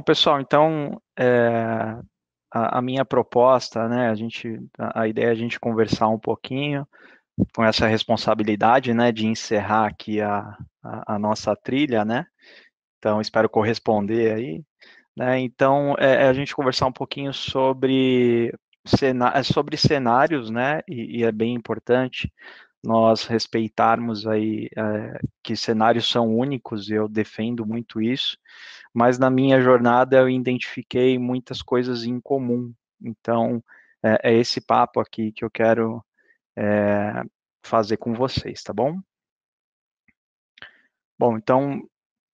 Bom, pessoal, então é, a, a, minha proposta, né, a gente, a, a, ideia é a gente conversar um pouquinho com essa responsabilidade, né, de encerrar aqui a, a, a nossa trilha, né, então espero corresponder aí, né, então é, é a gente conversar um pouquinho sobre, é sobre cenários, né, e, e é bem importante nós respeitarmos aí é, que cenários são únicos, eu defendo muito isso, mas na minha jornada eu identifiquei muitas coisas em comum. Então, é, é esse papo aqui que eu quero é, fazer com vocês, tá bom? Bom, então,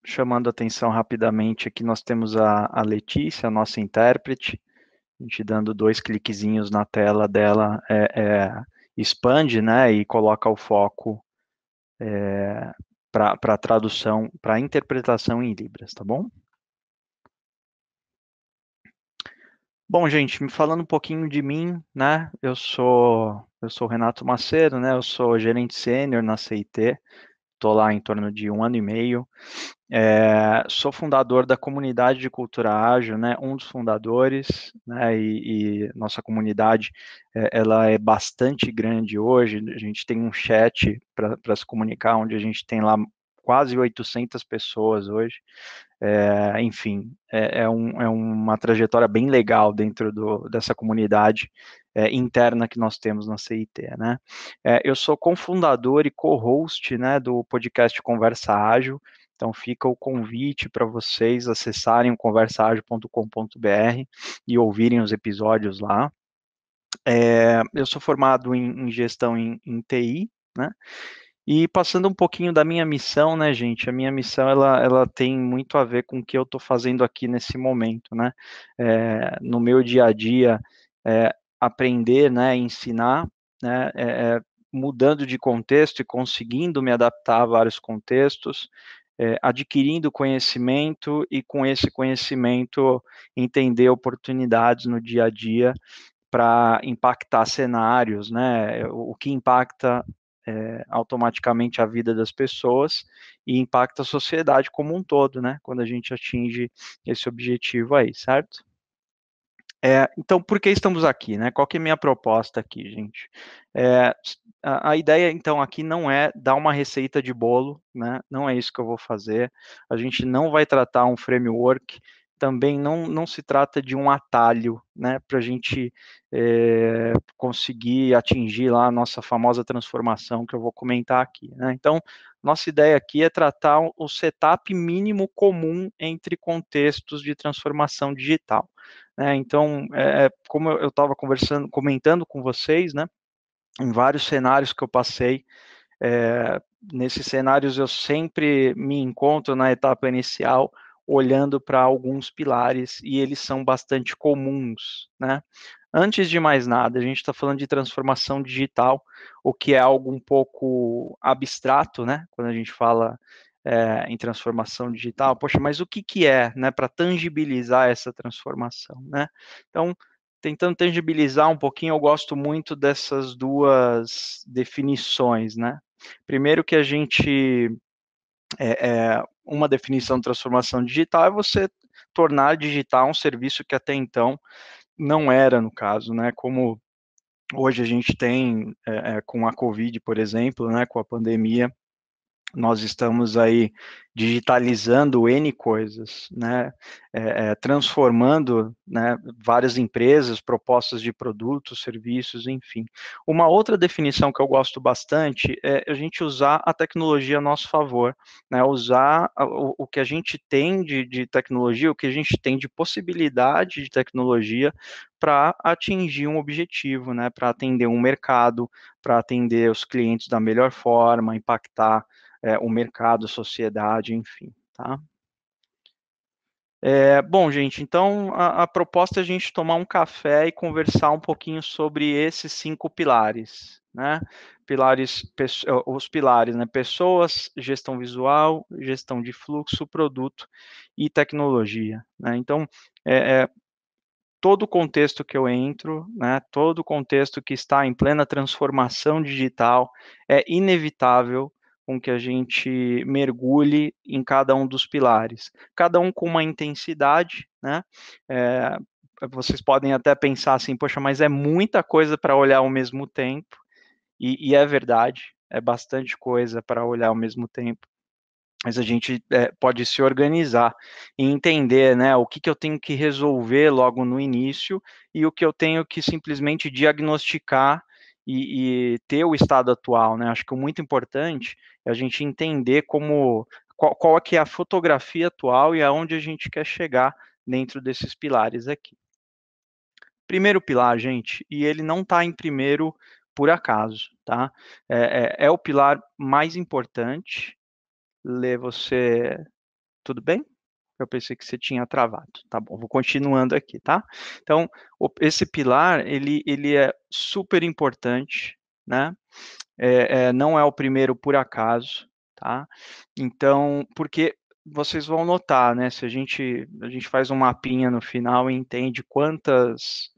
chamando atenção rapidamente aqui, nós temos a, a Letícia, a nossa intérprete, a gente dando dois cliquezinhos na tela dela, é, é expande né, e coloca o foco é, eh, para a tradução, para a interpretação em Libras, tá bom? Bom, gente, me falando um pouquinho de mim, né? Eu sou eu sou Renato Macedo, né? Eu sou gerente sênior na CIT, estou lá em torno de um ano e meio. É, sou fundador da comunidade de cultura ágil, né, um dos fundadores, né, e, e nossa comunidade é, ela é bastante grande hoje. A gente tem um chat para se comunicar, onde a gente tem lá quase 800 pessoas hoje. Eh, é, enfim, é, um, é uma trajetória bem legal dentro do, dessa comunidade é, interna que nós temos na CIT, né? É, eu sou cofundador e co-host, né, do podcast Conversa Ágil, então fica o convite para vocês acessarem o conversaagil.com.br e ouvirem os episódios lá. É, eu sou formado em, em gestão em, em TI, né? E passando um pouquinho da minha missão, né, gente? A minha missão ela, ela tem muito a ver com o que eu estou fazendo aqui nesse momento, né? É, no meu dia a dia, é, aprender, né, ensinar, né, é, é, mudando de contexto e conseguindo me adaptar a vários contextos, é, adquirindo conhecimento e com esse conhecimento entender oportunidades no dia a dia para impactar cenários, né? O que impacta é, automaticamente a vida das pessoas e impacta a sociedade como um todo, né? Quando a gente atinge esse objetivo aí, certo? É, então, por que estamos aqui, né? Qual que é a minha proposta aqui, gente? É, a, a, ideia, então, aqui não é dar uma receita de bolo, né? Não é isso que eu vou fazer. A gente não vai tratar um framework, também não, não se trata de um atalho, né? Para a gente é, conseguir atingir lá a nossa famosa transformação que eu vou comentar aqui, né? Então, nossa ideia aqui é tratar o setup mínimo comum entre contextos de transformação digital. Né? Então, é, é como eu estava conversando, comentando com vocês, né? Em vários cenários que eu passei, é, nesses cenários eu sempre me encontro na etapa inicial olhando para alguns pilares e eles são bastante comuns, né? Antes de mais nada, a gente está falando de transformação digital, o que é algo um pouco abstrato, né? Quando a gente fala é, em transformação digital, poxa, mas o que, que é, né? Para tangibilizar essa transformação, né? Então, tentando tangibilizar um pouquinho, eu gosto muito dessas duas definições, né? Primeiro que a gente é, é, uma definição de transformação digital é você tornar digital um serviço que até então não era no caso, né? Como hoje a gente tem é, com a Covid, por exemplo, né? Com a pandemia, nós estamos aí digitalizando N coisas, né? É, é, transformando né, várias empresas, propostas de produtos, serviços, enfim. Uma outra definição que eu gosto bastante é a gente usar a tecnologia a nosso favor, né? usar o, o que a gente tem de, de tecnologia, o que a gente tem de possibilidade de tecnologia para atingir um objetivo, né? para atender um mercado, para atender os clientes da melhor forma, impactar é, o mercado, sociedade, enfim, tá? É, bom, gente, então a, a, proposta é a gente tomar um café e conversar um pouquinho sobre esses cinco pilares, né? Pilares, eh, os pilares, né? Pessoas, gestão visual, gestão de fluxo, produto e tecnologia. Né? Então, é, é todo o contexto que eu entro, né, todo o contexto que está em plena transformação digital, é inevitável com que a gente mergulhe em cada um dos pilares, cada um com uma intensidade, né? É, vocês podem até pensar assim, poxa, mas é muita coisa para olhar ao mesmo tempo, e, e, é verdade, é bastante coisa para olhar ao mesmo tempo. Mas a gente é, pode se organizar e entender né, o que, que eu tenho que resolver logo no início e o que eu tenho que simplesmente diagnosticar e, e, ter o estado atual, né? Acho que o muito importante é a gente entender como qual, qual é que é a fotografia atual e aonde a gente quer chegar dentro desses pilares aqui. Primeiro pilar, gente, e ele não está em primeiro por acaso, tá? É, é, é o pilar mais importante. Lê você, tudo bem? Eu pensei que você tinha travado. Tá bom, vou continuando aqui, tá? Então, esse pilar, ele, ele é super importante, né? É, é, não é o primeiro por acaso, tá? Então, porque vocês vão notar, né? Se a gente, a gente faz um mapinha no final e entende quantas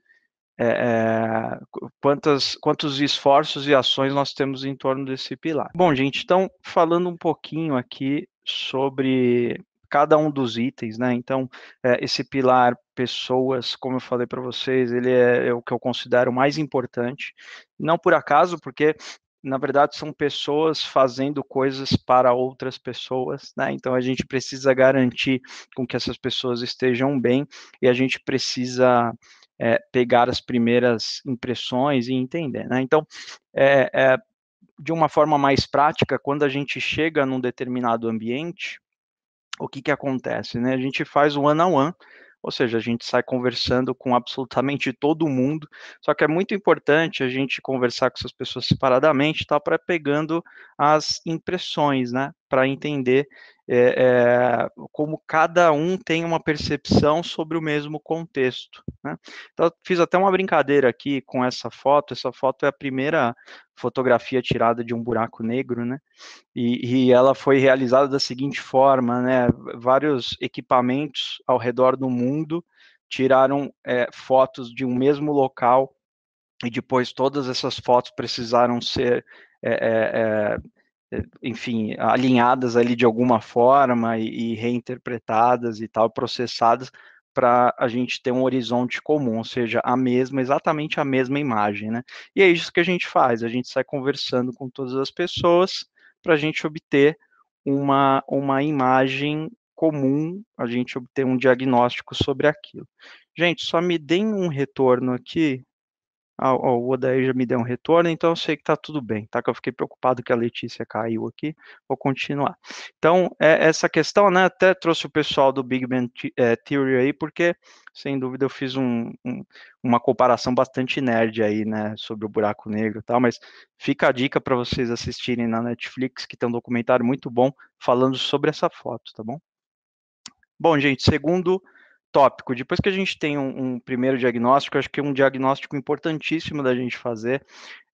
é, é quantas, quantos esforços e ações nós temos em torno desse pilar. Bom, gente, então falando um pouquinho aqui sobre cada um dos itens, né? Então, é, esse pilar pessoas, como eu falei para vocês, ele é, é, o que eu considero mais importante, não por acaso, porque na verdade são pessoas fazendo coisas para outras pessoas, né? Então a gente precisa garantir com que essas pessoas estejam bem e a gente precisa é, pegar as primeiras impressões e entender, né? Então, é, é, de uma forma mais prática, quando a gente chega num determinado ambiente, o que, que acontece? Né? A gente faz o one on one, ou seja, a gente sai conversando com absolutamente todo mundo, só que é muito importante a gente conversar com essas pessoas separadamente, tá, para pegando as impressões, né? para entender é, é, como cada um tem uma percepção sobre o mesmo contexto. Né? Então, fiz até uma brincadeira aqui com essa foto. Essa foto é a primeira fotografia tirada de um buraco negro, né? E, e ela foi realizada da seguinte forma, né? Vários equipamentos ao redor do mundo tiraram é, fotos de um mesmo local e depois todas essas fotos precisaram ser é, é, enfim, alinhadas ali de alguma forma e, e reinterpretadas e tal, processadas para a gente ter um horizonte comum, ou seja, a mesma, exatamente a mesma imagem, né? E é isso que a gente faz, a gente sai conversando com todas as pessoas para a gente obter uma, uma imagem comum, a gente obter um diagnóstico sobre aquilo. Gente, só me deem um retorno aqui, ah, o Odair já me deu um retorno, então eu sei que está tudo bem, tá? Que eu fiquei preocupado que a Letícia caiu aqui, vou continuar. Então, é, essa questão, né, até trouxe o pessoal do Big Bang é, Theory aí, porque, sem dúvida, eu fiz um, um, uma comparação bastante nerd aí, né, sobre o buraco negro e tal, mas fica a dica para vocês assistirem na Netflix, que tem um documentário muito bom falando sobre essa foto, tá bom? Bom, gente, segundo tópico. Depois que a gente tem um, um primeiro diagnóstico, acho que é um diagnóstico importantíssimo da gente fazer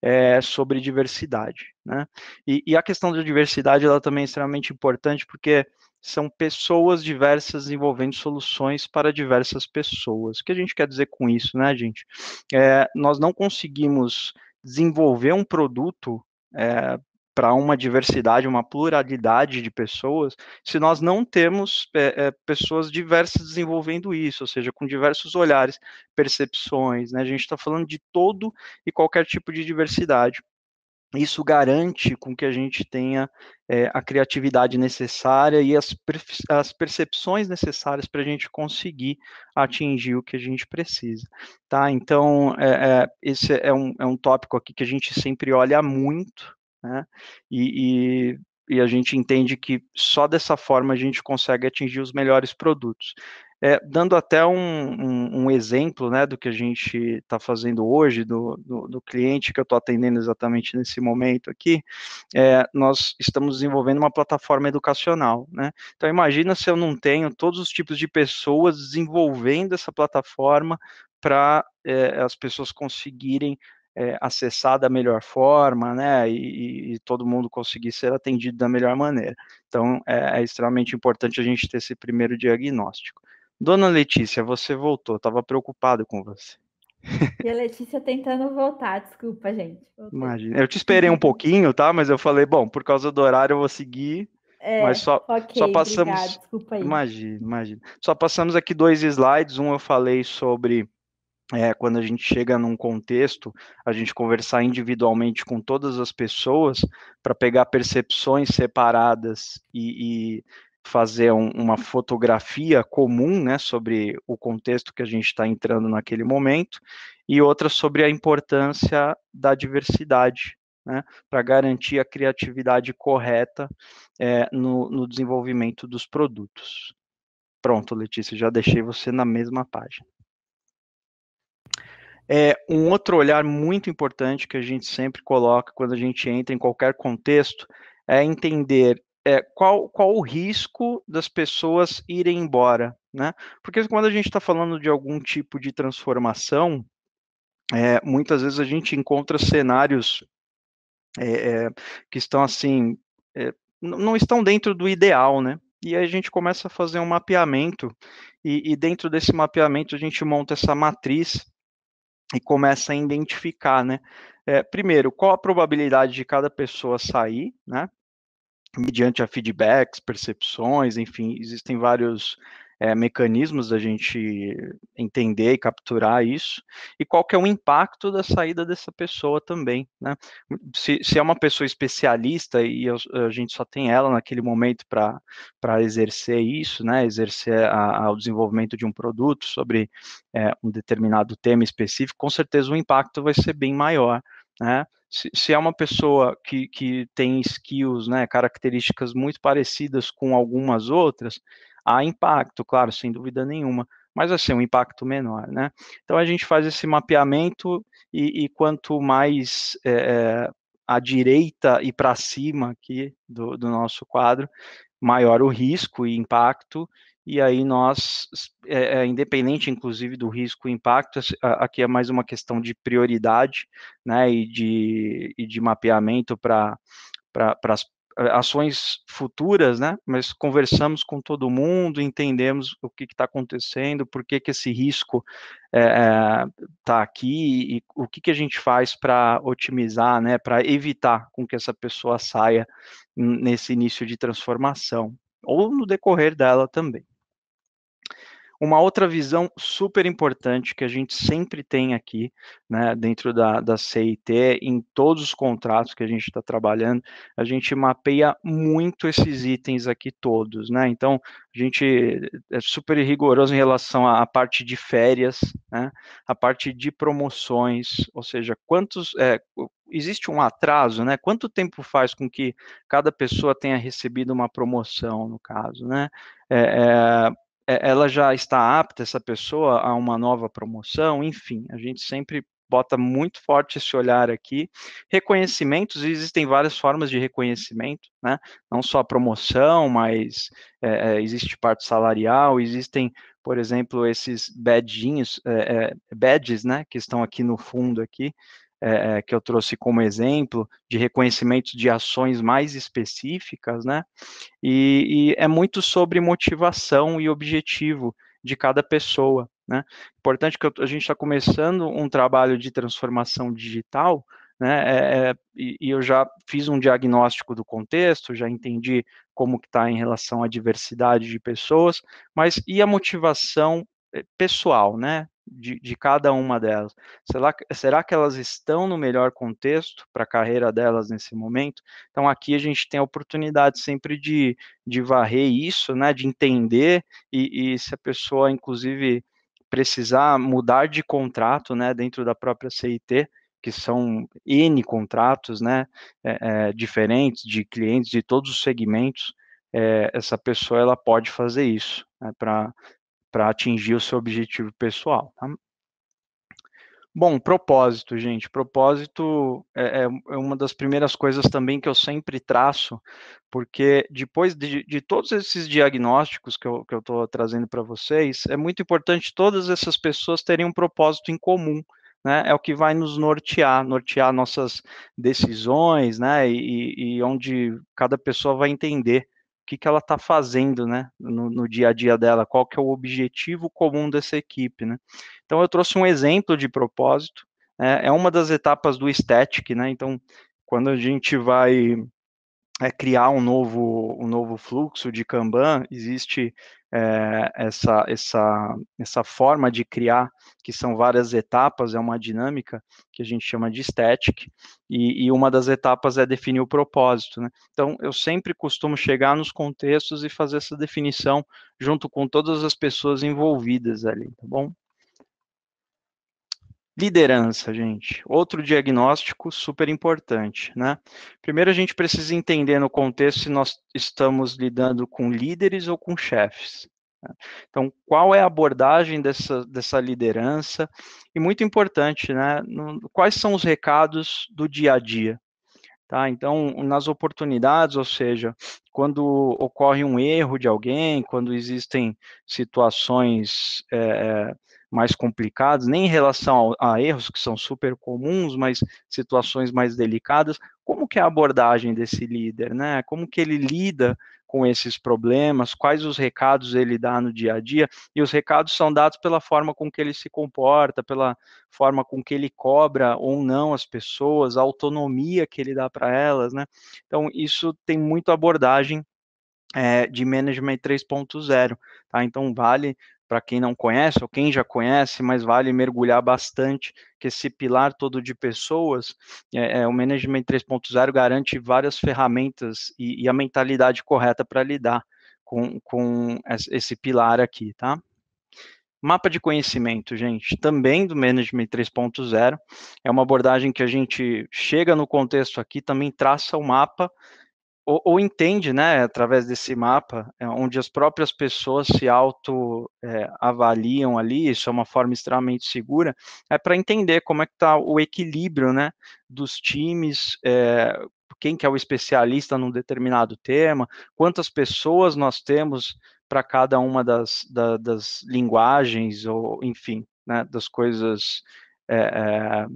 é, sobre diversidade, né? E, e, a questão da diversidade ela também é extremamente importante porque são pessoas diversas envolvendo soluções para diversas pessoas. O que a gente quer dizer com isso, né, gente? É, nós não conseguimos desenvolver um produto é, para uma diversidade, uma pluralidade de pessoas, se nós não temos é, é, pessoas diversas desenvolvendo isso, ou seja, com diversos olhares, percepções, né? A gente está falando de todo e qualquer tipo de diversidade. Isso garante com que a gente tenha é, a criatividade necessária e as, as percepções necessárias para a gente conseguir atingir o que a gente precisa, tá? Então, é, é, esse é um, é um tópico aqui que a gente sempre olha muito, né? E, e, e a gente entende que só dessa forma a gente consegue atingir os melhores produtos. É, dando até um, um, um, exemplo né, do que a gente está fazendo hoje, do, do, do, cliente que eu estou atendendo exatamente nesse momento aqui, é, nós estamos desenvolvendo uma plataforma educacional. Né? Então, imagina se eu não tenho todos os tipos de pessoas desenvolvendo essa plataforma para é, as pessoas conseguirem é, acessar da melhor forma, né, e, e, todo mundo conseguir ser atendido da melhor maneira. Então, é, é extremamente importante a gente ter esse primeiro diagnóstico. Dona Letícia, você voltou, estava preocupado com você. E a Letícia tentando voltar, desculpa, gente. Voltei. Imagina. Eu te esperei um pouquinho, tá? Mas eu falei, bom, por causa do horário eu vou seguir. É, mas só, okay, só passamos. Obrigado, desculpa aí. Imagina, imagina. Só passamos aqui dois slides. Um eu falei sobre é, quando a gente chega num contexto, a gente conversar individualmente com todas as pessoas para pegar percepções separadas e, e fazer um, uma fotografia comum né, sobre o contexto que a gente está entrando naquele momento, e outra sobre a importância da diversidade. Né, para garantir a criatividade correta é, no, no desenvolvimento dos produtos. Pronto, Letícia, já deixei você na mesma página. É, um outro olhar muito importante que a gente sempre coloca quando a gente entra em qualquer contexto é entender é, qual, qual o risco das pessoas irem embora, né? Porque quando a gente está falando de algum tipo de transformação, é, muitas vezes a gente encontra cenários é, é que estão assim, é, não estão dentro do ideal, né? E aí a gente começa a fazer um mapeamento, e, e dentro desse mapeamento a gente monta essa matriz e começa a identificar, né? É, primeiro, qual a probabilidade de cada pessoa sair, né? Mediante a feedbacks, percepções, enfim, existem vários é, mecanismos da gente entender e capturar isso, e qual que é o impacto da saída dessa pessoa também, né? Se, se é uma pessoa especialista e a, a gente só tem ela naquele momento para exercer isso, né? Exercer a, a, o desenvolvimento de um produto sobre é, um determinado tema específico, com certeza o impacto vai ser bem maior, né? Se, é uma pessoa que, que tem skills, né, características muito parecidas com algumas outras, Há impacto, claro, sem dúvida nenhuma, mas assim, um impacto menor, né? Então a gente faz esse mapeamento e, e quanto mais é, à direita e para cima aqui do, do nosso quadro, maior o risco e impacto, e aí nós, é, é, independente inclusive do risco e impacto, aqui é mais uma questão de prioridade, né, e de, e de mapeamento para para as eh, ações futuras, né? Mas conversamos com todo mundo, entendemos o que está acontecendo, por que, que esse risco está eh, eh, é, aqui e o que, que a gente faz para otimizar, né? Para evitar com que essa pessoa saia nesse início de transformação ou no decorrer dela também. Uma outra visão super importante que a gente sempre tem aqui, né, dentro da, da CIT, em todos os contratos que a gente está trabalhando, a gente mapeia muito esses itens aqui todos, né? Então, a gente é super rigoroso em relação à, à parte de férias, né, a parte de promoções, ou seja, quantos. É, existe um atraso, né? Quanto tempo faz com que cada pessoa tenha recebido uma promoção, no caso, né? É, é, é, ela já está apta, essa pessoa, a uma nova promoção, enfim, a gente sempre bota muito forte esse olhar aqui. Reconhecimentos, existem várias formas de reconhecimento, né? Não só a promoção, mas é, é existe parte salarial, existem, por exemplo, esses badges, é, é, badges, né? Que estão aqui no fundo aqui, é, é, que eu trouxe como exemplo, de reconhecimento de ações mais específicas, né? E, e é muito sobre motivação e objetivo de cada pessoa, né? Importante que a gente está começando um trabalho de transformação digital, né? É, é, e, e eu já fiz um diagnóstico do contexto, já entendi como que está em relação à diversidade de pessoas, mas e a motivação eh, pessoal, né? de, de cada uma delas? Será, será que elas estão no melhor contexto para a carreira delas nesse momento? Então, aqui a gente tem a oportunidade sempre de, de varrer isso, né, de entender, e, e se a pessoa, inclusive, precisar mudar de contrato né, dentro da própria CIT, que são N contratos né, é, é, diferentes de clientes de todos os segmentos, é, essa pessoa ela pode fazer isso né, para para atingir o seu objetivo pessoal. Tá? Bom, propósito, gente. Propósito é, é, é, uma das primeiras coisas também que eu sempre traço, porque depois de, de todos esses diagnósticos que eu estou que eu trazendo para vocês, é muito importante todas essas pessoas terem um propósito em comum. Né, é o que vai nos nortear, nortear nossas decisões, né, e, e onde cada pessoa vai entender que, que ela está fazendo né, no, no, dia a dia dela, qual que é o objetivo comum dessa equipe. Né? Então eu trouxe um exemplo de propósito, é, é uma das etapas do estético, né? Então, quando a gente vai é, criar um novo, um novo fluxo de Kanban, existe é, essa, essa, essa forma de criar, que são várias etapas, é uma dinâmica que a gente chama de static, e, e uma das etapas é definir o propósito. Né? Então, eu sempre costumo chegar nos contextos e fazer essa definição junto com todas as pessoas envolvidas ali, tá bom? Liderança, gente, outro diagnóstico super importante, né? Primeiro a gente precisa entender no contexto se nós estamos lidando com líderes ou com chefes. Né? Então, qual é a abordagem dessa, dessa liderança? E muito importante, né? No, quais são os recados do dia a dia? Tá? Então, nas oportunidades, ou seja, quando ocorre um erro de alguém, quando existem situações. É, é, mais complicados, nem em relação a, a erros que são super comuns, mas situações mais delicadas, como que é a abordagem desse líder, né? Como que ele lida com esses problemas, quais os recados ele dá no dia a dia, e os recados são dados pela forma com que ele se comporta, pela forma com que ele cobra ou não as pessoas, a autonomia que ele dá para elas, né? Então, isso tem muito abordagem é, de Management 3.0, tá? Então, vale para quem não conhece ou quem já conhece, mas vale mergulhar bastante, que esse pilar todo de pessoas, é, é o Management 3.0 garante várias ferramentas e, e a mentalidade correta para lidar com, com esse pilar aqui, tá? Mapa de conhecimento, gente, também do Management 3.0, é uma abordagem que a gente chega no contexto aqui, também traça o mapa, ou, ou, entende, né, através desse mapa, é, onde as próprias pessoas se auto-avaliam é, ali, isso é uma forma extremamente segura, é para entender como é que está o equilíbrio, né, dos times, é, quem que é o especialista num determinado tema, quantas pessoas nós temos para cada uma das, da, das linguagens, ou enfim, né, das coisas é, é,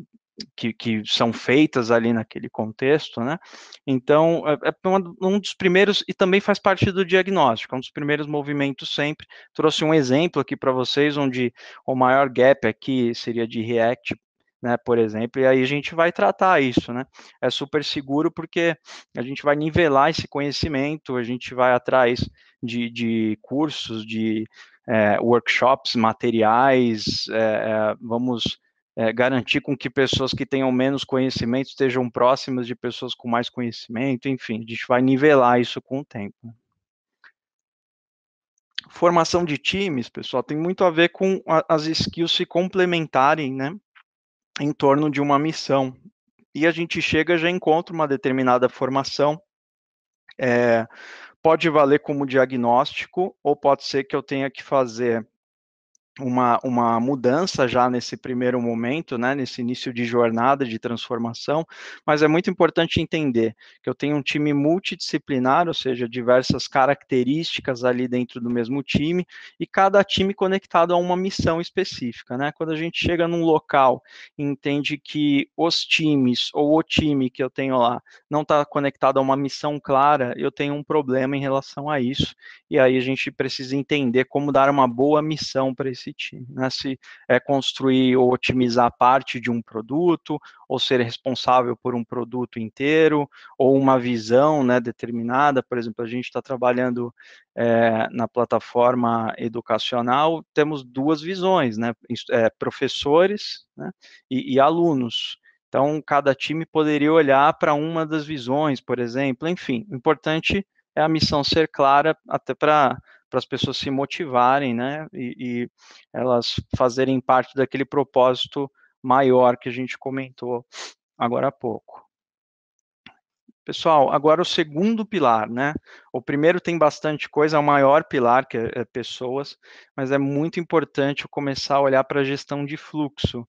que, que, são feitas ali naquele contexto, né? Então, é, é um dos primeiros, e também faz parte do diagnóstico, é um dos primeiros movimentos sempre. Trouxe um exemplo aqui para vocês, onde o maior gap aqui seria de React, né, por exemplo, e aí a gente vai tratar isso, né? É super seguro porque a gente vai nivelar esse conhecimento, a gente vai atrás de, de cursos, de é, workshops, materiais, é, é vamos é, garantir com que pessoas que tenham menos conhecimento estejam próximas de pessoas com mais conhecimento, enfim, a gente vai nivelar isso com o tempo. Formação de times, pessoal, tem muito a ver com a, as skills se complementarem, né, em torno de uma missão. E a gente chega já encontra uma determinada formação. É, pode valer como diagnóstico, ou pode ser que eu tenha que fazer uma, uma mudança já nesse primeiro momento, né, nesse início de jornada de transformação, mas é muito importante entender que eu tenho um time multidisciplinar, ou seja, diversas características ali dentro do mesmo time e cada time conectado a uma missão específica, né? Quando a gente chega num local e entende que os times ou o time que eu tenho lá não está conectado a uma missão clara, eu tenho um problema em relação a isso e aí a gente precisa entender como dar uma boa missão para esse time, né? Se é construir ou otimizar parte de um produto, ou ser responsável por um produto inteiro, ou uma visão né, determinada. Por exemplo, a gente está trabalhando é, na plataforma educacional, temos duas visões, né? É, professores né? E, e alunos. Então, cada time poderia olhar para uma das visões, por exemplo. Enfim, o importante é a missão ser clara, até para para as pessoas se motivarem, né? E, e, elas fazerem parte daquele propósito maior que a gente comentou agora há pouco. Pessoal, agora o segundo pilar, né? O primeiro tem bastante coisa, é o maior pilar, que é, é pessoas, mas é muito importante eu começar a olhar para a gestão de fluxo.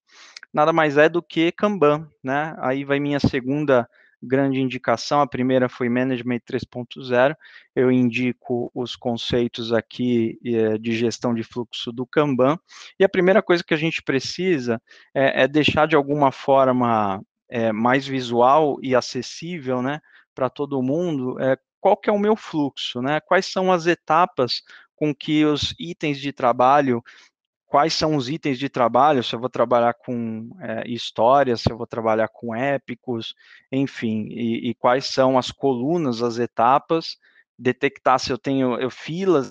Nada mais é do que Kanban, né? Aí vai minha segunda grande indicação. A primeira foi Management 3.0. Eu indico os conceitos aqui eh, de gestão de fluxo do Kanban. E a primeira coisa que a gente precisa é, é deixar de alguma forma é, mais visual e acessível, né, para todo mundo. É, qual que é o meu fluxo, né? Quais são as etapas com que os itens de trabalho quais são os itens de trabalho, se eu vou trabalhar com é, eh, histórias, se eu vou trabalhar com épicos, enfim, e, e, quais são as colunas, as etapas, detectar se eu tenho eu, filas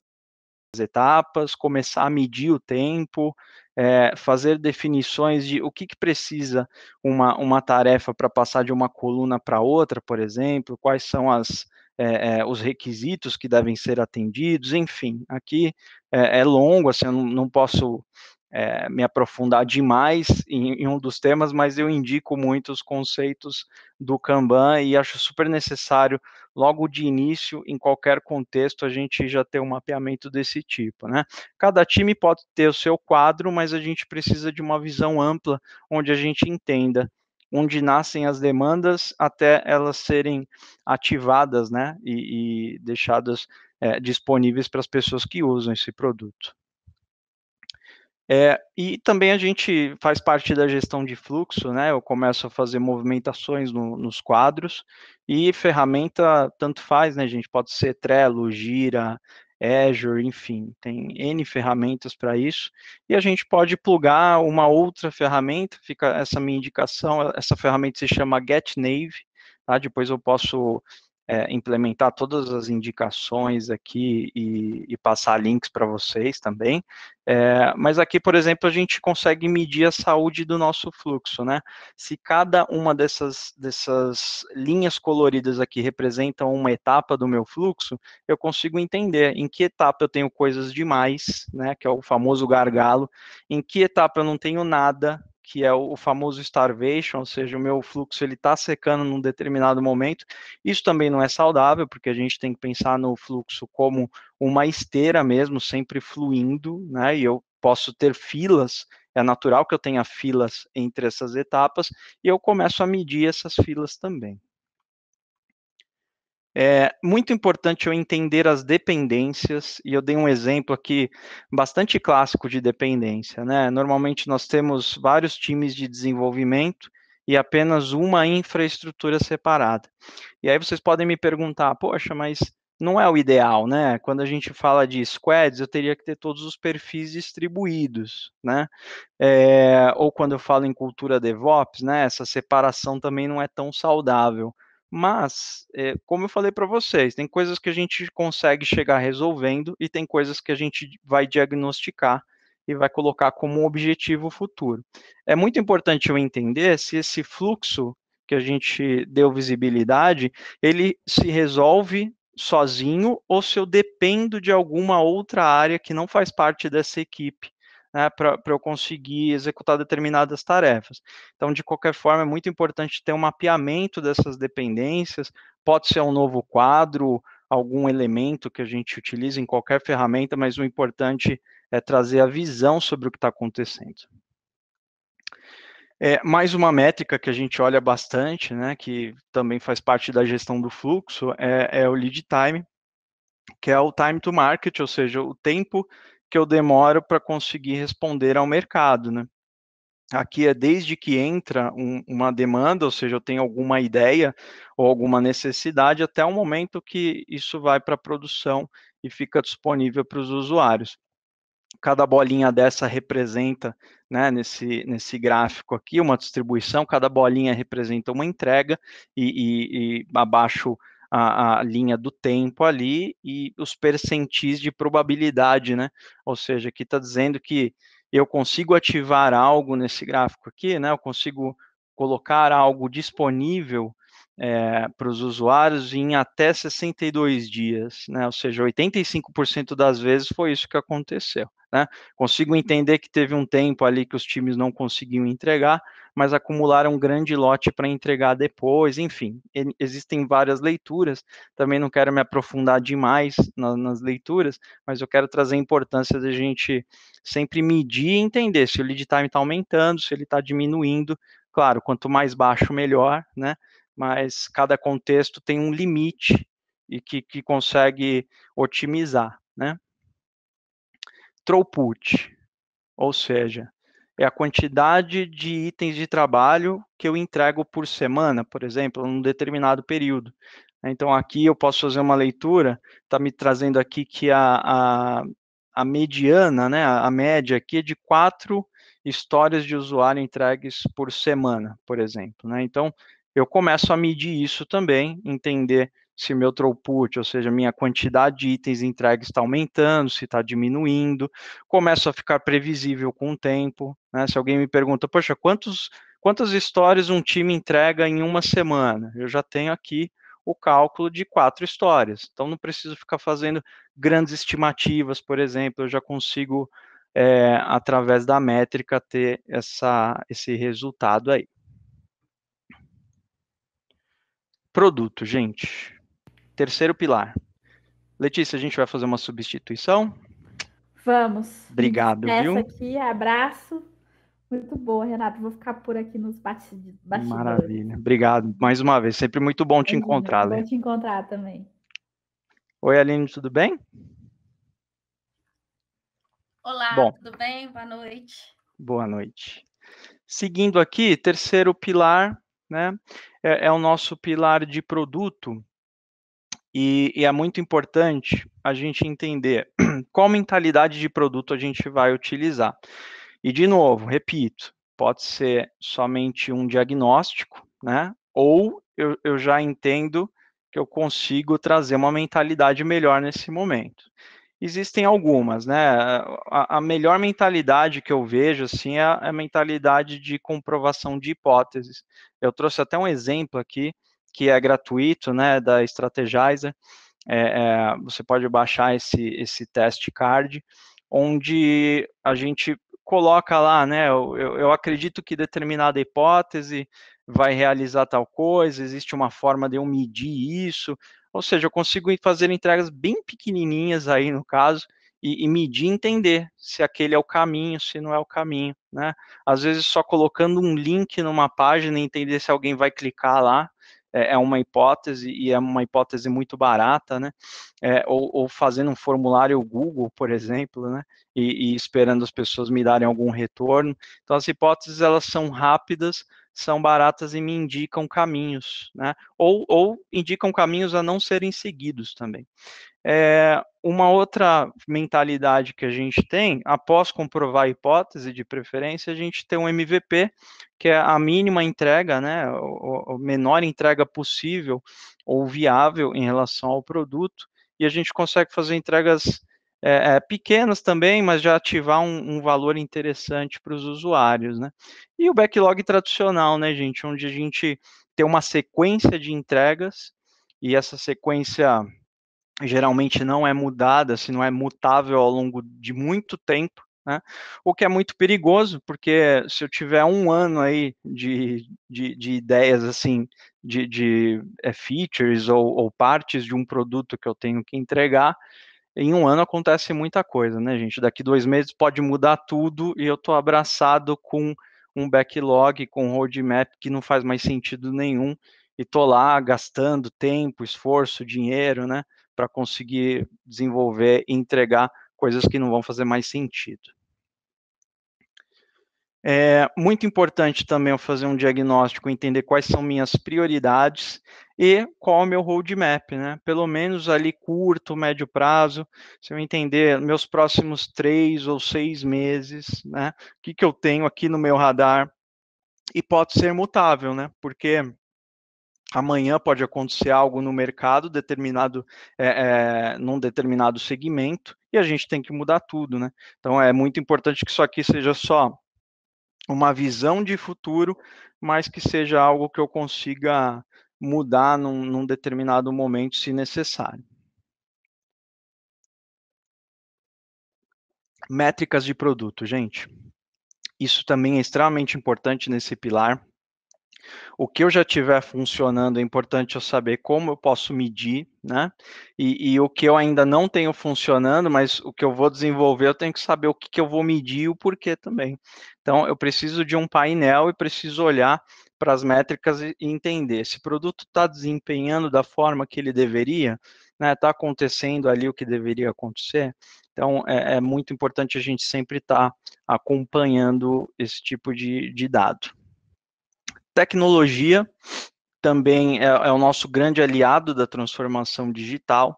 as etapas, começar a medir o tempo, é, fazer definições de o que, que precisa uma, uma tarefa para passar de uma coluna para outra, por exemplo, quais são as, é, é, os requisitos que devem ser atendidos, enfim, aqui é, é longo, assim, eu não, não posso me aprofundar demais em, em, um dos temas, mas eu indico muito os conceitos do Kanban e acho super necessário, logo de início, em qualquer contexto, a gente já ter um mapeamento desse tipo, né? Cada time pode ter o seu quadro, mas a gente precisa de uma visão ampla, onde a gente entenda onde nascem as demandas até elas serem ativadas, né, e, e deixadas é, disponíveis para as pessoas que usam esse produto. É, e também a gente faz parte da gestão de fluxo, né? Eu começo a fazer movimentações no, nos quadros e ferramenta tanto faz, né? A gente pode ser Trello, Gira, Azure, enfim, tem N ferramentas para isso. E a gente pode plugar uma outra ferramenta, fica essa minha indicação, essa ferramenta se chama GetNave, tá? Depois eu posso é, implementar todas as indicações aqui e, e passar links para vocês também. É, mas aqui, por exemplo, a gente consegue medir a saúde do nosso fluxo, né? Se cada uma dessas, dessas linhas coloridas aqui representam uma etapa do meu fluxo, eu consigo entender em que etapa eu tenho coisas demais, né? Que é o famoso gargalo, em que etapa eu não tenho nada, que é o, famoso starvation, ou seja, o meu fluxo ele está secando num determinado momento. Isso também não é saudável, porque a gente tem que pensar no fluxo como uma esteira mesmo, sempre fluindo, né? E eu posso ter filas, é natural que eu tenha filas entre essas etapas, e eu começo a medir essas filas também. É muito importante eu entender as dependências, e eu dei um exemplo aqui bastante clássico de dependência. Né? Normalmente nós temos vários times de desenvolvimento e apenas uma infraestrutura separada. E aí vocês podem me perguntar, poxa, mas não é o ideal, né? Quando a gente fala de squads, eu teria que ter todos os perfis distribuídos, né? É, ou quando eu falo em cultura DevOps, né? Essa separação também não é tão saudável. Mas, é, como eu falei para vocês, tem coisas que a gente consegue chegar resolvendo e tem coisas que a gente vai diagnosticar e vai colocar como objetivo futuro. É muito importante eu entender se esse fluxo que a gente deu visibilidade, ele se resolve sozinho ou se eu dependo de alguma outra área que não faz parte dessa equipe né, para eu conseguir executar determinadas tarefas. Então, de qualquer forma, é muito importante ter um mapeamento dessas dependências, pode ser um novo quadro, algum elemento que a gente utiliza em qualquer ferramenta, mas o importante é trazer a visão sobre o que está acontecendo. É, mais uma métrica que a gente olha bastante, né, que também faz parte da gestão do fluxo, é, é o lead time, que é o time to market, ou seja, o tempo que eu demoro para conseguir responder ao mercado, né? Aqui é desde que entra um, uma demanda, ou seja, eu tenho alguma ideia ou alguma necessidade, até o momento que isso vai para a produção e fica disponível para os usuários. Cada bolinha dessa representa, né, nesse, nesse gráfico aqui, uma distribuição, cada bolinha representa uma entrega e, e, e abaixo a, a, linha do tempo ali e os percentis de probabilidade, né? Ou seja, aqui está dizendo que eu consigo ativar algo nesse gráfico aqui, né? Eu consigo colocar algo disponível é, para os usuários em até 62 dias, né? ou seja, 85% das vezes foi isso que aconteceu. Né? Consigo entender que teve um tempo ali que os times não conseguiam entregar, mas acumularam um grande lote para entregar depois, enfim, existem várias leituras, também não quero me aprofundar demais na, nas leituras, mas eu quero trazer a importância da gente sempre medir e entender se o lead time está aumentando, se ele está diminuindo, claro, quanto mais baixo, melhor, né? mas cada contexto tem um limite e que, que consegue otimizar, né? Throughput, ou seja, é a quantidade de itens de trabalho que eu entrego por semana, por exemplo, num determinado período. Então, aqui eu posso fazer uma leitura, está me trazendo aqui que a, a, a, mediana, né, a média aqui é de quatro histórias de usuário entregues por semana, por exemplo. Né? Então, eu começo a medir isso também, entender se meu throughput, ou seja, minha quantidade de itens entregues está aumentando, se está diminuindo, começo a ficar previsível com o tempo. Né? Se alguém me pergunta, poxa, quantos, quantas histórias um time entrega em uma semana? Eu já tenho aqui o cálculo de quatro histórias, então não preciso ficar fazendo grandes estimativas, por exemplo, eu já consigo, é, através da métrica, ter essa, esse resultado aí. Produto, gente. Terceiro pilar. Letícia, a gente vai fazer uma substituição? Vamos. Obrigado, Essa viu? aqui, abraço. Muito boa, Renato. Vou ficar por aqui nos bastidores. Maravilha. Obrigado mais uma vez. Sempre muito bom te é, encontrar, Lê. Bom te encontrar também. Oi, Aline, tudo bem? Olá, bom. tudo bem? Boa noite. Boa noite. Seguindo aqui, terceiro pilar, né? é, é o nosso pilar de produto e, e, é muito importante a gente entender qual mentalidade de produto a gente vai utilizar. E, de novo, repito, pode ser somente um diagnóstico, né? Ou eu, eu já entendo que eu consigo trazer uma mentalidade melhor nesse momento. Existem algumas, né? A, a melhor mentalidade que eu vejo, assim, é a, é a mentalidade de comprovação de hipóteses. Eu trouxe até um exemplo aqui, que é gratuito, né, da Strategizer. É, é, você pode baixar esse, esse teste card, onde a gente coloca lá, né, eu, eu acredito que determinada hipótese vai realizar tal coisa, existe uma forma de eu medir isso, ou seja, eu consigo fazer entregas bem pequenininhas aí no caso e, e medir, entender se aquele é o caminho, se não é o caminho, né? Às vezes só colocando um link numa página e entender se alguém vai clicar lá é, é uma hipótese e é uma hipótese muito barata, né? É, ou, ou, fazendo um formulário Google, por exemplo, né? E, e esperando as pessoas me darem algum retorno. Então as hipóteses elas são rápidas, são baratas e me indicam caminhos, né? Ou, ou indicam caminhos a não serem seguidos também. É, uma outra mentalidade que a gente tem, após comprovar a hipótese de preferência, a gente tem um MVP, que é a mínima entrega, né, a menor entrega possível ou viável em relação ao produto, e a gente consegue fazer entregas é, é, pequenos também, mas já ativar um, um valor interessante para os usuários, né? E o backlog tradicional, né, gente, onde a gente tem uma sequência de entregas e essa sequência geralmente não é mudada, se não é mutável ao longo de muito tempo, né? O que é muito perigoso, porque se eu tiver um ano aí de, de, de ideias assim, de, de é, features ou, ou, partes de um produto que eu tenho que entregar, em um ano acontece muita coisa, né, gente? Daqui dois meses pode mudar tudo e eu estou abraçado com um backlog, com um roadmap que não faz mais sentido nenhum e tô lá gastando tempo, esforço, dinheiro, né, para conseguir desenvolver e entregar coisas que não vão fazer mais sentido. É muito importante também eu fazer um diagnóstico, entender quais são minhas prioridades e qual é o meu roadmap, né? Pelo menos ali curto, médio prazo, se eu entender meus próximos três ou seis meses, né? O que, que eu tenho aqui no meu radar e pode ser mutável, né? Porque amanhã pode acontecer algo no mercado determinado é, é, num determinado segmento e a gente tem que mudar tudo, né? Então é muito importante que isso aqui seja só uma visão de futuro, mas que seja algo que eu consiga mudar num, num determinado momento, se necessário. Métricas de produto, gente. Isso também é extremamente importante nesse pilar. O que eu já tiver funcionando é importante eu saber como eu posso medir, né? E, e, o que eu ainda não tenho funcionando, mas o que eu vou desenvolver, eu tenho que saber o que, que eu vou medir e o porquê também. Então, eu preciso de um painel e preciso olhar para as métricas e entender se o produto está desempenhando da forma que ele deveria, né? Está acontecendo ali o que deveria acontecer. Então, é, é muito importante a gente sempre estar tá acompanhando esse tipo de, de dado. Tecnologia também é, é o nosso grande aliado da transformação digital.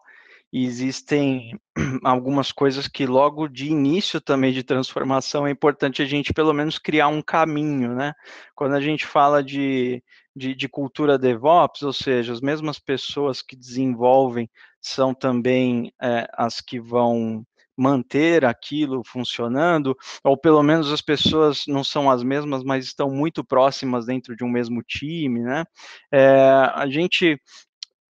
E existem algumas coisas que logo de início também de transformação é importante a gente pelo menos criar um caminho, né? Quando a gente fala de, de, de cultura DevOps, ou seja, as mesmas pessoas que desenvolvem são também é, as que vão manter aquilo funcionando, ou pelo menos as pessoas não são as mesmas, mas estão muito próximas dentro de um mesmo time, né? É, a gente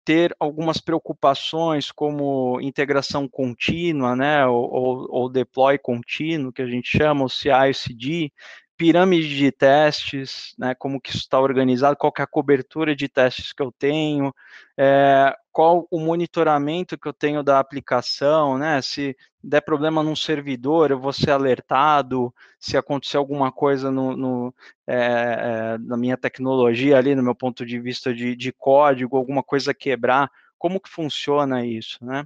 ter algumas preocupações como integração contínua, né, ou, ou, ou deploy contínuo, que a gente chama, o CI/CD, pirâmide de testes, né, como que isso está organizado, qual que é a cobertura de testes que eu tenho, é, qual o monitoramento que eu tenho da aplicação, né, se der problema num servidor, eu vou ser alertado, se acontecer alguma coisa no, no é, é, na minha tecnologia ali, no meu ponto de vista de, de código, alguma coisa quebrar, como que funciona isso, né?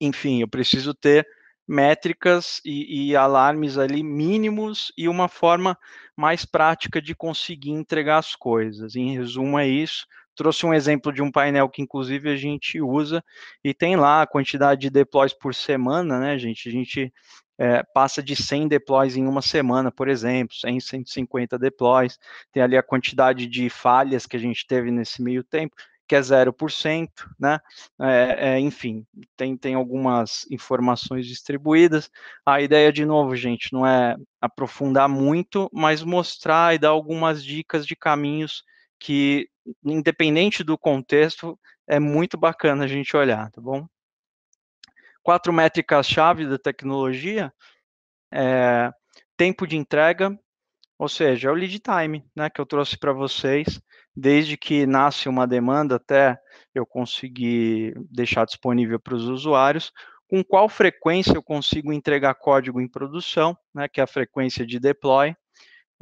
Enfim, eu preciso ter métricas e, e, alarmes ali mínimos e uma forma mais prática de conseguir entregar as coisas. Em resumo, é isso. Trouxe um exemplo de um painel que, inclusive, a gente usa e tem lá a quantidade de deploys por semana, né, gente? A gente é, passa de 100 deploys em uma semana, por exemplo, 100, 150 deploys. Tem ali a quantidade de falhas que a gente teve nesse meio tempo que é 0%, né? É, é, enfim, tem, tem algumas informações distribuídas. A ideia, de novo, gente, não é aprofundar muito, mas mostrar e dar algumas dicas de caminhos que, independente do contexto, é muito bacana a gente olhar, tá bom? Quatro métricas-chave da tecnologia. É, tempo de entrega, ou seja, é o lead time, né, que eu trouxe para vocês desde que nasce uma demanda até eu conseguir deixar disponível para os usuários, com qual frequência eu consigo entregar código em produção, né, que é a frequência de deploy,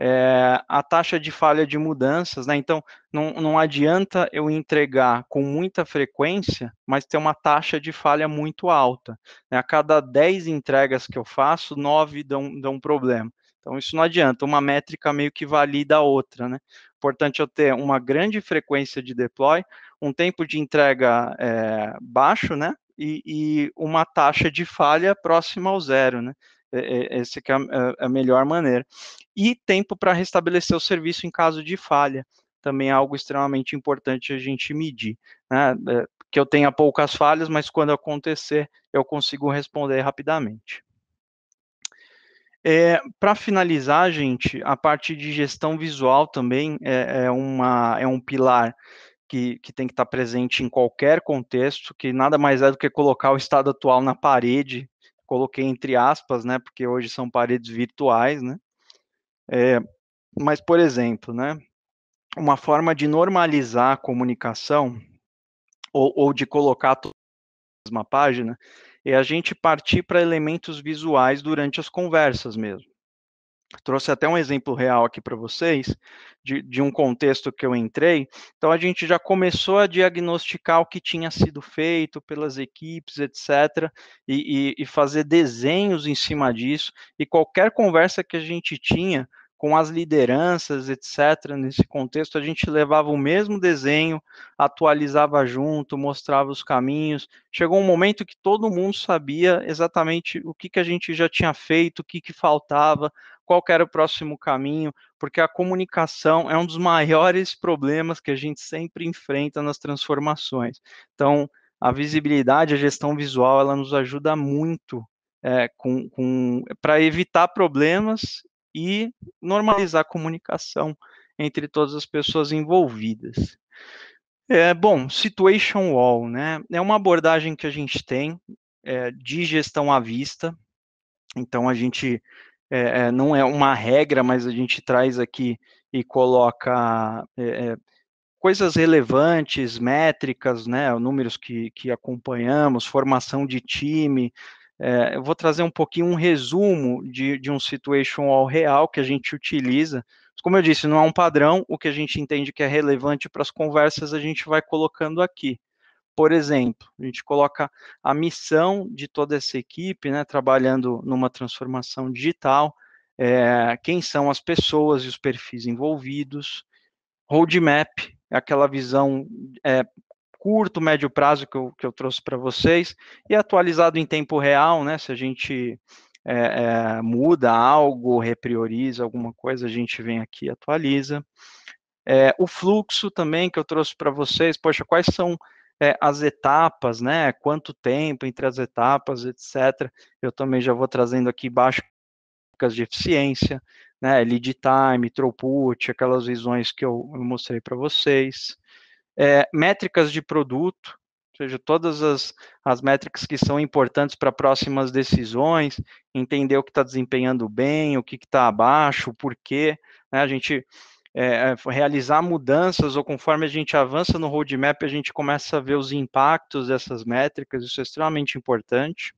é, a taxa de falha de mudanças, né? Então, não, não adianta eu entregar com muita frequência, mas ter uma taxa de falha muito alta. Né? A cada 10 entregas que eu faço, 9 dão, dão problema. Então, isso não adianta, uma métrica meio que valida a outra, né? importante eu ter uma grande frequência de deploy, um tempo de entrega é, baixo, né? E, e, uma taxa de falha próxima ao zero, né? Essa é a, é, é a melhor maneira. E tempo para restabelecer o serviço em caso de falha, também é algo extremamente importante a gente medir, né? Eh, que eu tenha poucas falhas, mas quando acontecer, eu consigo responder rapidamente. É, Para finalizar, gente, a parte de gestão visual também é, é uma, é um pilar que, que, tem que estar tá presente em qualquer contexto, que nada mais é do que colocar o estado atual na parede, coloquei entre aspas, né, porque hoje são paredes virtuais, né, é, mas, por exemplo, né, uma forma de normalizar a comunicação ou, ou de colocar tudo na mesma página é a gente partir para elementos visuais durante as conversas mesmo. Trouxe até um exemplo real aqui para vocês, de, de um contexto que eu entrei. Então, a gente já começou a diagnosticar o que tinha sido feito pelas equipes, etc., e, e, e fazer desenhos em cima disso. E qualquer conversa que a gente tinha, com as lideranças, etc. Nesse contexto, a gente levava o mesmo desenho, atualizava junto, mostrava os caminhos. Chegou um momento que todo mundo sabia exatamente o que, que a gente já tinha feito, o que, que faltava, qual era o próximo caminho, porque a comunicação é um dos maiores problemas que a gente sempre enfrenta nas transformações. Então, a visibilidade, a gestão visual, ela nos ajuda muito é, com, com para evitar problemas e normalizar a comunicação entre todas as pessoas envolvidas. É, bom, Situation Wall, né? É uma abordagem que a gente tem é, de gestão à vista. Então, a gente é, é não é uma regra, mas a gente traz aqui e coloca é, é coisas relevantes, métricas, né? Números que, que acompanhamos, formação de time, é, eu vou trazer um pouquinho um resumo de, de um all real que a gente utiliza. Como eu disse, não há é um padrão, o que a gente entende que é relevante para as conversas a gente vai colocando aqui. Por exemplo, a gente coloca a missão de toda essa equipe, né, trabalhando numa transformação digital, é, quem são as pessoas e os perfis envolvidos, roadmap, aquela visão é, curto, médio prazo que eu, que eu trouxe para vocês, e atualizado em tempo real, né? Se a gente é, é, muda algo, reprioriza alguma coisa, a gente vem aqui e atualiza. É, o fluxo também que eu trouxe para vocês, poxa, quais são é, as etapas, né? Quanto tempo entre as etapas, etc. Eu também já vou trazendo aqui baixo de eficiência, né? Lead time, throughput, aquelas visões que eu, eu mostrei para vocês é, métricas de produto, ou seja, todas as, as métricas que são importantes para próximas decisões, entender o que está desempenhando bem, o que está abaixo, o porquê, né? a gente é, é realizar mudanças, ou conforme a gente avança no roadmap, a gente começa a ver os impactos dessas métricas, isso é extremamente importante.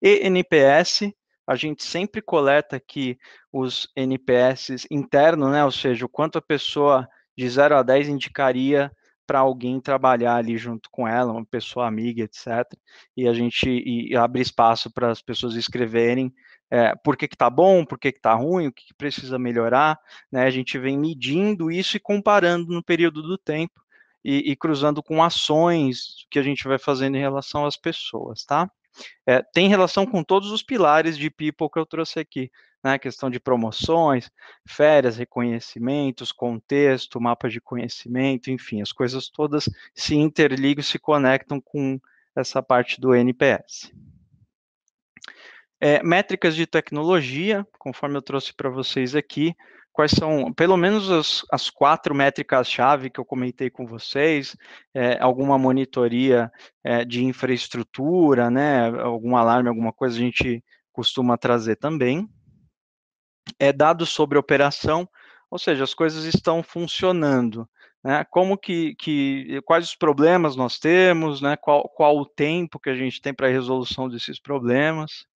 E NPS, a gente sempre coleta aqui os NPS internos, né? Ou seja, o quanto a pessoa de 0 a 10 indicaria para alguém trabalhar ali junto com ela, uma pessoa amiga, etc. E a gente e abre espaço para as pessoas escreverem é, por que está bom, por que está ruim, o que, que precisa melhorar. Né? A gente vem medindo isso e comparando no período do tempo e, e cruzando com ações que a gente vai fazendo em relação às pessoas, tá? É, tem relação com todos os pilares de people que eu trouxe aqui, né, questão de promoções, férias, reconhecimentos, contexto, mapas de conhecimento, enfim, as coisas todas se interligam, se conectam com essa parte do NPS. É, métricas de tecnologia, conforme eu trouxe para vocês aqui, quais são, pelo menos as, as quatro métricas-chave que eu comentei com vocês, é, alguma monitoria é, de infraestrutura, né, algum alarme, alguma coisa a gente costuma trazer também é, dados sobre operação, ou seja, as coisas estão funcionando. Né? Como que, que, quais os problemas nós temos, né? qual, qual o tempo que a gente tem para a resolução desses problemas.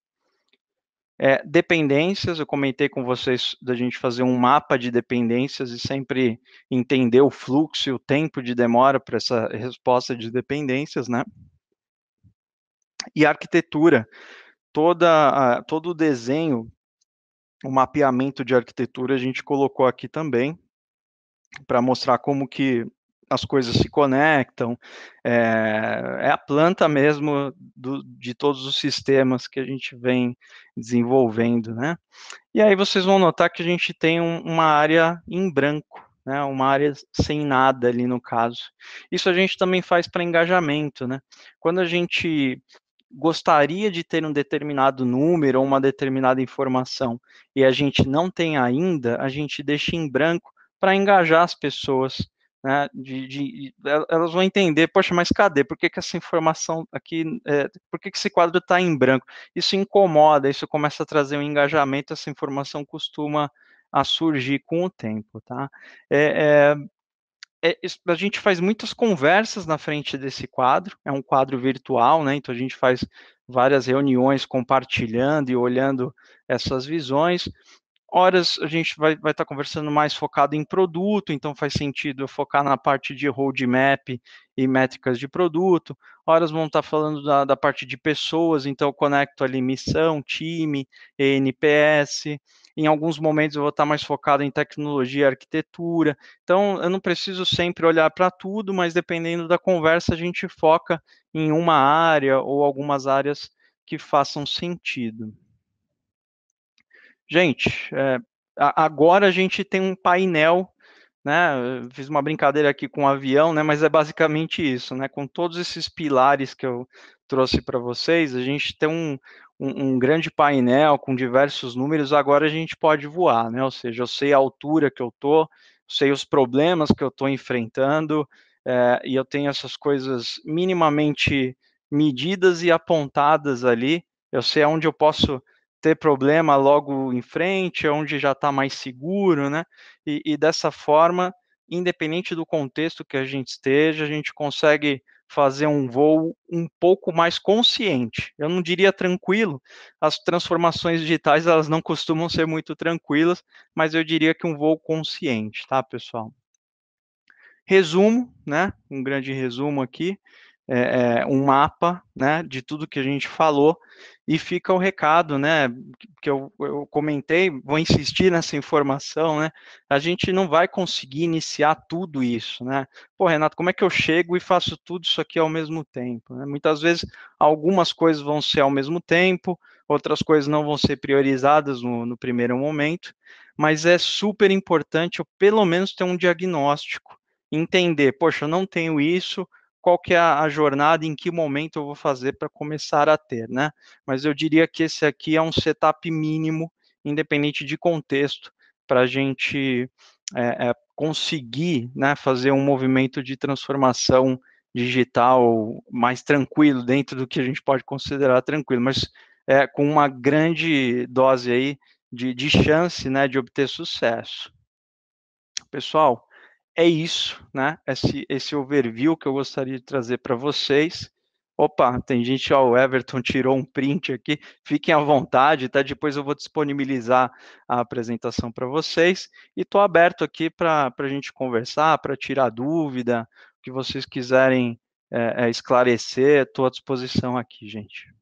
É, dependências, eu comentei com vocês da gente fazer um mapa de dependências e sempre entender o fluxo e o tempo de demora para essa resposta de dependências, né? E arquitetura, toda a, todo o desenho o mapeamento de arquitetura a gente colocou aqui também para mostrar como que as coisas se conectam. É, é a planta mesmo do, de todos os sistemas que a gente vem desenvolvendo, né? E aí vocês vão notar que a gente tem um, uma área em branco, né? Uma área sem nada ali no caso. Isso a gente também faz para engajamento, né? Quando a gente gostaria de ter um determinado número ou uma determinada informação e a gente não tem ainda, a gente deixa em branco para engajar as pessoas. Né, de, de, elas vão entender, poxa, mas cadê? Por que, que essa informação aqui, é, por que, que esse quadro está em branco? Isso incomoda, isso começa a trazer um engajamento, essa informação costuma a surgir com o tempo, tá? É, é, é, a gente faz muitas conversas na frente desse quadro, é um quadro virtual, né? Então a gente faz várias reuniões compartilhando e olhando essas visões. Horas a gente vai estar tá conversando mais focado em produto, então faz sentido eu focar na parte de roadmap e métricas de produto. Horas vão estar tá falando da, da parte de pessoas, então eu conecto ali missão, time, NPS em alguns momentos eu vou estar mais focado em tecnologia, arquitetura. Então, eu não preciso sempre olhar para tudo, mas dependendo da conversa, a gente foca em uma área ou algumas áreas que façam sentido. Gente, é, agora a gente tem um painel. Né, fiz uma brincadeira aqui com o um avião, né, mas é basicamente isso, né, com todos esses pilares que eu trouxe para vocês, a gente tem um, um, um, grande painel com diversos números, agora a gente pode voar, né? Ou seja, eu sei a altura que eu tô, sei os problemas que eu estou enfrentando, é, e eu tenho essas coisas minimamente medidas e apontadas ali. Eu sei onde eu posso ter problema logo em frente, onde já está mais seguro, né? E, e, dessa forma, independente do contexto que a gente esteja, a gente consegue fazer um voo um pouco mais consciente. Eu não diria tranquilo, as transformações digitais elas não costumam ser muito tranquilas, mas eu diria que um voo consciente, tá, pessoal? Resumo, né? Um grande resumo aqui. É, é, um mapa né, de tudo que a gente falou e fica o recado, né, que eu, eu comentei, vou insistir nessa informação, né, a gente não vai conseguir iniciar tudo isso, né, pô, Renato, como é que eu chego e faço tudo isso aqui ao mesmo tempo? Né? Muitas vezes, algumas coisas vão ser ao mesmo tempo, outras coisas não vão ser priorizadas no, no primeiro momento, mas é super importante eu, pelo menos, ter um diagnóstico, entender, poxa, eu não tenho isso, qual que é a, jornada, em que momento eu vou fazer para começar a ter, né? Mas eu diria que esse aqui é um setup mínimo, independente de contexto, para a gente é, é, conseguir né, fazer um movimento de transformação digital mais tranquilo, dentro do que a gente pode considerar tranquilo, mas é, com uma grande dose aí de, de chance né, de obter sucesso. Pessoal, é isso, né? Esse, esse overview que eu gostaria de trazer para vocês. Opa, tem gente, ó, o Everton tirou um print aqui. Fiquem à vontade, tá? Depois eu vou disponibilizar a apresentação para vocês. E estou aberto aqui para a gente conversar, para tirar dúvida, o que vocês quiserem é, é, esclarecer. Estou à disposição aqui, gente.